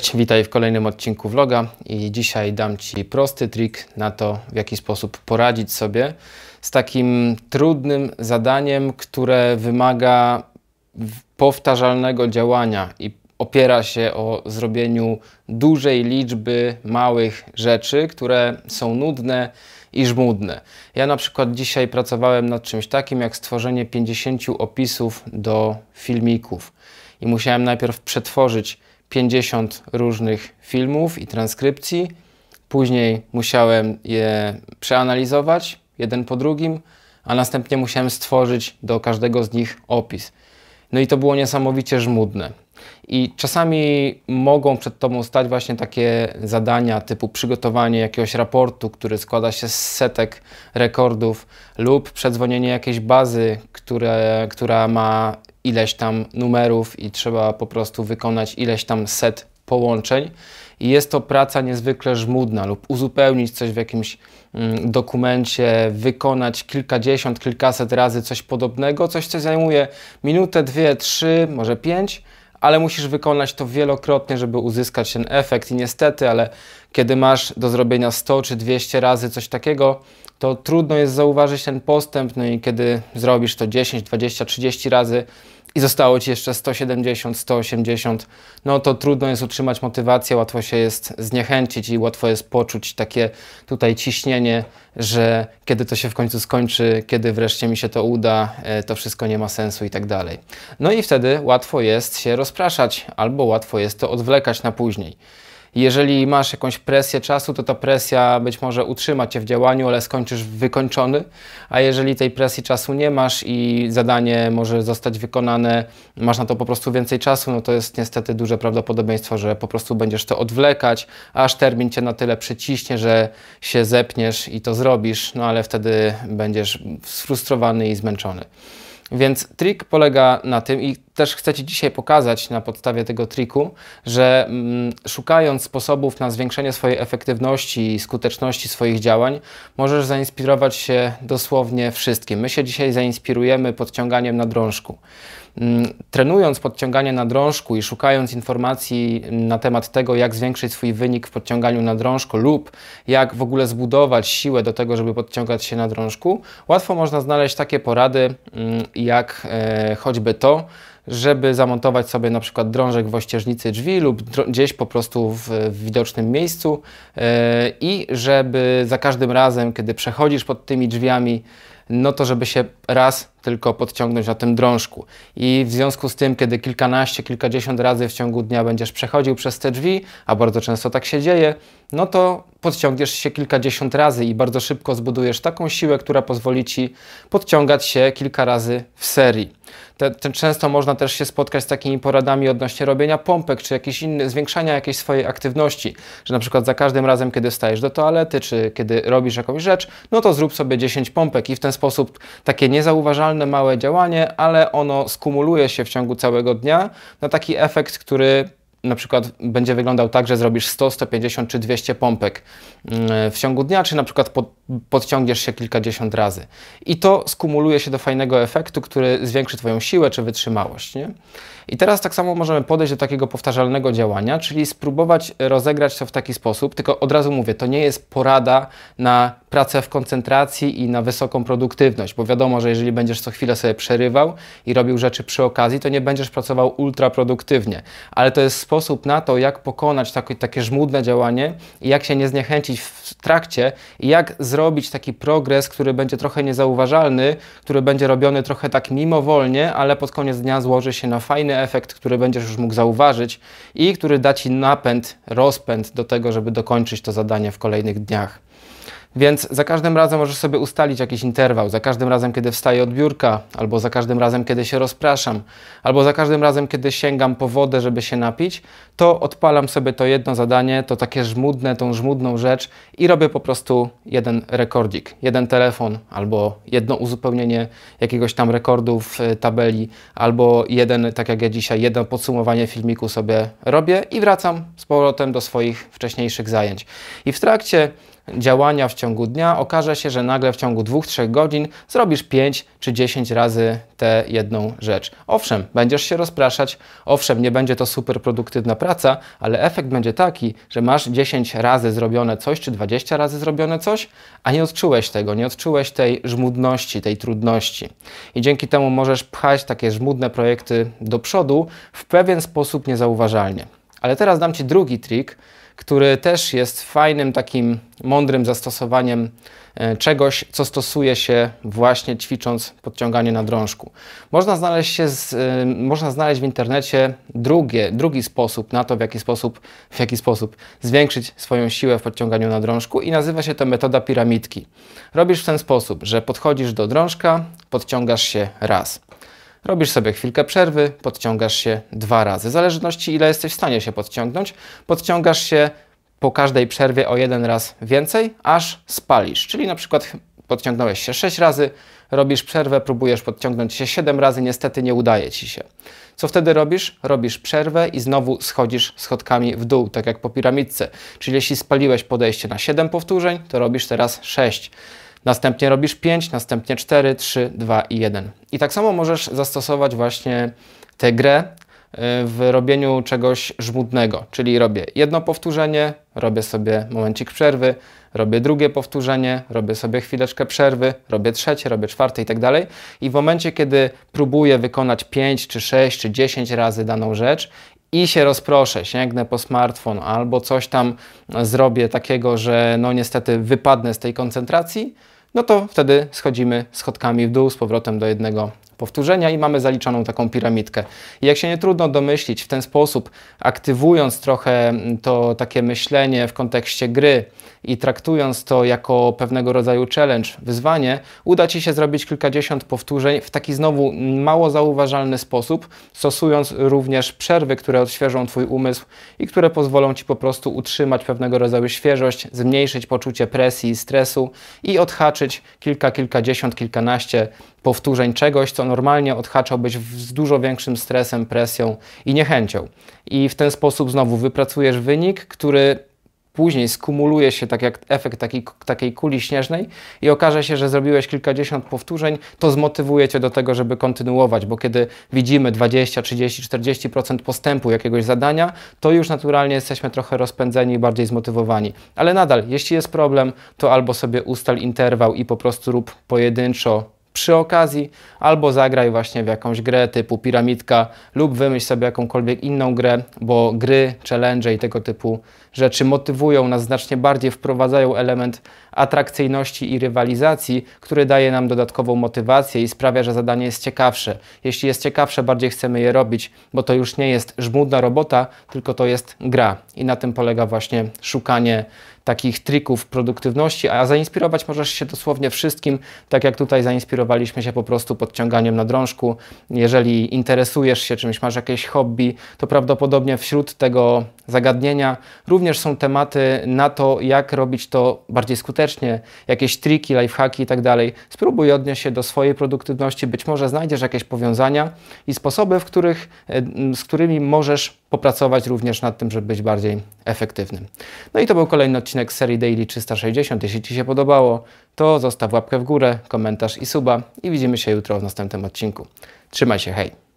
Cześć, witaj w kolejnym odcinku vloga i dzisiaj dam Ci prosty trik na to, w jaki sposób poradzić sobie z takim trudnym zadaniem, które wymaga powtarzalnego działania i opiera się o zrobieniu dużej liczby małych rzeczy, które są nudne i żmudne. Ja na przykład dzisiaj pracowałem nad czymś takim jak stworzenie 50 opisów do filmików i musiałem najpierw przetworzyć 50 różnych filmów i transkrypcji. Później musiałem je przeanalizować jeden po drugim, a następnie musiałem stworzyć do każdego z nich opis. No i to było niesamowicie żmudne. I czasami mogą przed Tobą stać właśnie takie zadania typu przygotowanie jakiegoś raportu, który składa się z setek rekordów, lub przedzwonienie jakiejś bazy, które, która ma ileś tam numerów i trzeba po prostu wykonać ileś tam set połączeń. I jest to praca niezwykle żmudna lub uzupełnić coś w jakimś mm, dokumencie, wykonać kilkadziesiąt, kilkaset razy coś podobnego, coś co zajmuje minutę, dwie, trzy, może pięć, ale musisz wykonać to wielokrotnie, żeby uzyskać ten efekt. I niestety, ale kiedy masz do zrobienia 100 czy 200 razy coś takiego, to trudno jest zauważyć ten postęp. No i kiedy zrobisz to 10, 20, 30 razy, i zostało ci jeszcze 170, 180, no to trudno jest utrzymać motywację, łatwo się jest zniechęcić i łatwo jest poczuć takie tutaj ciśnienie, że kiedy to się w końcu skończy, kiedy wreszcie mi się to uda, e, to wszystko nie ma sensu i tak dalej. No i wtedy łatwo jest się rozpraszać albo łatwo jest to odwlekać na później. Jeżeli masz jakąś presję czasu, to ta presja być może utrzyma cię w działaniu, ale skończysz wykończony. A jeżeli tej presji czasu nie masz i zadanie może zostać wykonane, masz na to po prostu więcej czasu, no to jest niestety duże prawdopodobieństwo, że po prostu będziesz to odwlekać, aż termin cię na tyle przyciśnie, że się zepniesz i to zrobisz, no ale wtedy będziesz sfrustrowany i zmęczony. Więc trik polega na tym i też chcę Ci dzisiaj pokazać na podstawie tego triku, że mm, szukając sposobów na zwiększenie swojej efektywności i skuteczności swoich działań, możesz zainspirować się dosłownie wszystkim. My się dzisiaj zainspirujemy podciąganiem na drążku. Mm, trenując podciąganie na drążku i szukając informacji mm, na temat tego, jak zwiększyć swój wynik w podciąganiu na drążku lub jak w ogóle zbudować siłę do tego, żeby podciągać się na drążku, łatwo można znaleźć takie porady mm, jak e, choćby to, żeby zamontować sobie na przykład drążek w ościeżnicy drzwi lub gdzieś po prostu w, w widocznym miejscu e, i żeby za każdym razem, kiedy przechodzisz pod tymi drzwiami, no to żeby się raz tylko podciągnąć na tym drążku. I w związku z tym, kiedy kilkanaście, kilkadziesiąt razy w ciągu dnia będziesz przechodził przez te drzwi, a bardzo często tak się dzieje, no to podciągniesz się kilkadziesiąt razy i bardzo szybko zbudujesz taką siłę, która pozwoli ci podciągać się kilka razy w serii. Te, te często można też się spotkać z takimi poradami odnośnie robienia pompek czy jakieś zwiększania jakiejś swojej aktywności, że na przykład za każdym razem, kiedy stajesz do toalety czy kiedy robisz jakąś rzecz, no to zrób sobie 10 pompek i w ten sposób sposób takie niezauważalne małe działanie, ale ono skumuluje się w ciągu całego dnia na taki efekt, który na przykład będzie wyglądał tak, że zrobisz 100, 150 czy 200 pompek mm, w ciągu dnia, czy na przykład podciągniesz się kilkadziesiąt razy. I to skumuluje się do fajnego efektu, który zwiększy Twoją siłę czy wytrzymałość. Nie? I teraz tak samo możemy podejść do takiego powtarzalnego działania, czyli spróbować rozegrać to w taki sposób, tylko od razu mówię, to nie jest porada na pracę w koncentracji i na wysoką produktywność, bo wiadomo, że jeżeli będziesz co chwilę sobie przerywał i robił rzeczy przy okazji, to nie będziesz pracował ultra produktywnie. Ale to jest sposób na to, jak pokonać takie, takie żmudne działanie i jak się nie zniechęcić w trakcie i jak zrobić taki progres, który będzie trochę niezauważalny, który będzie robiony trochę tak mimowolnie, ale pod koniec dnia złoży się na fajny efekt, który będziesz już mógł zauważyć i który da Ci napęd, rozpęd do tego, żeby dokończyć to zadanie w kolejnych dniach. Więc za każdym razem możesz sobie ustalić jakiś interwał. Za każdym razem, kiedy wstaję od biurka, albo za każdym razem, kiedy się rozpraszam, albo za każdym razem, kiedy sięgam po wodę, żeby się napić, to odpalam sobie to jedno zadanie, to takie żmudne, tą żmudną rzecz i robię po prostu jeden rekordik, jeden telefon, albo jedno uzupełnienie jakiegoś tam rekordu w e, tabeli, albo jeden, tak jak ja dzisiaj, jedno podsumowanie filmiku sobie robię i wracam z powrotem do swoich wcześniejszych zajęć. I w trakcie działania w ciągu dnia, okaże się, że nagle w ciągu 2-3 godzin zrobisz 5 czy 10 razy tę jedną rzecz. Owszem, będziesz się rozpraszać, owszem, nie będzie to super produktywna praca, ale efekt będzie taki, że masz 10 razy zrobione coś czy 20 razy zrobione coś, a nie odczułeś tego, nie odczułeś tej żmudności, tej trudności. I dzięki temu możesz pchać takie żmudne projekty do przodu w pewien sposób niezauważalnie. Ale teraz dam Ci drugi trik, który też jest fajnym, takim mądrym zastosowaniem e, czegoś, co stosuje się właśnie ćwicząc podciąganie na drążku. Można znaleźć, się z, e, można znaleźć w internecie drugie, drugi sposób na to, w jaki sposób, w jaki sposób zwiększyć swoją siłę w podciąganiu na drążku i nazywa się to metoda piramidki. Robisz w ten sposób, że podchodzisz do drążka, podciągasz się raz. Robisz sobie chwilkę przerwy, podciągasz się dwa razy. W zależności ile jesteś w stanie się podciągnąć, podciągasz się po każdej przerwie o jeden raz więcej, aż spalisz. Czyli na przykład podciągnąłeś się sześć razy, robisz przerwę, próbujesz podciągnąć się siedem razy, niestety nie udaje ci się. Co wtedy robisz? Robisz przerwę i znowu schodzisz schodkami w dół, tak jak po piramidce. Czyli jeśli spaliłeś podejście na siedem powtórzeń, to robisz teraz sześć. Następnie robisz 5, następnie 4, 3, 2 i 1. I tak samo możesz zastosować właśnie tę grę y, w robieniu czegoś żmudnego, czyli robię jedno powtórzenie, robię sobie momencik przerwy, robię drugie powtórzenie, robię sobie chwileczkę przerwy, robię trzecie, robię czwarte i tak dalej. I w momencie, kiedy próbuję wykonać 5 czy 6 czy 10 razy daną rzecz i się rozproszę, sięgnę po smartfon albo coś tam zrobię takiego, że no niestety wypadnę z tej koncentracji, no to wtedy schodzimy schodkami w dół z powrotem do jednego powtórzenia i mamy zaliczaną taką piramidkę. I jak się nie trudno domyślić, w ten sposób aktywując trochę mm, to takie myślenie w kontekście gry i traktując to jako pewnego rodzaju challenge, wyzwanie, uda Ci się zrobić kilkadziesiąt powtórzeń w taki znowu mm, mało zauważalny sposób, stosując również przerwy, które odświeżą Twój umysł i które pozwolą Ci po prostu utrzymać pewnego rodzaju świeżość, zmniejszyć poczucie presji i stresu i odhaczyć kilka, kilkadziesiąt, kilkanaście powtórzeń czegoś, co normalnie odhaczałbyś z dużo większym stresem, presją i niechęcią. I w ten sposób znowu wypracujesz wynik, który później skumuluje się tak jak efekt takiej, takiej kuli śnieżnej i okaże się, że zrobiłeś kilkadziesiąt powtórzeń, to zmotywuje cię do tego, żeby kontynuować, bo kiedy widzimy 20, 30, 40% postępu jakiegoś zadania, to już naturalnie jesteśmy trochę rozpędzeni i bardziej zmotywowani. Ale nadal, jeśli jest problem, to albo sobie ustal interwał i po prostu rób pojedynczo przy okazji, albo zagraj właśnie w jakąś grę typu piramidka lub wymyśl sobie jakąkolwiek inną grę, bo gry, challenge i tego typu rzeczy motywują nas znacznie bardziej, wprowadzają element atrakcyjności i rywalizacji, który daje nam dodatkową motywację i sprawia, że zadanie jest ciekawsze. Jeśli jest ciekawsze, bardziej chcemy je robić, bo to już nie jest żmudna robota, tylko to jest gra i na tym polega właśnie szukanie takich trików produktywności, a zainspirować możesz się dosłownie wszystkim, tak jak tutaj zainspirowaliśmy się po prostu podciąganiem na drążku. Jeżeli interesujesz się czymś, masz jakieś hobby, to prawdopodobnie wśród tego zagadnienia. Również są tematy na to, jak robić to bardziej skutecznie, jakieś triki, lifehacki itd. Tak Spróbuj odnieść się do swojej produktywności, być może znajdziesz jakieś powiązania i sposoby, w których, e, z którymi możesz popracować również nad tym, żeby być bardziej efektywnym. No i to był kolejny odcinek serii Daily 360. Jeśli Ci się podobało, to zostaw łapkę w górę, komentarz i suba i widzimy się jutro w następnym odcinku. Trzymaj się, hej!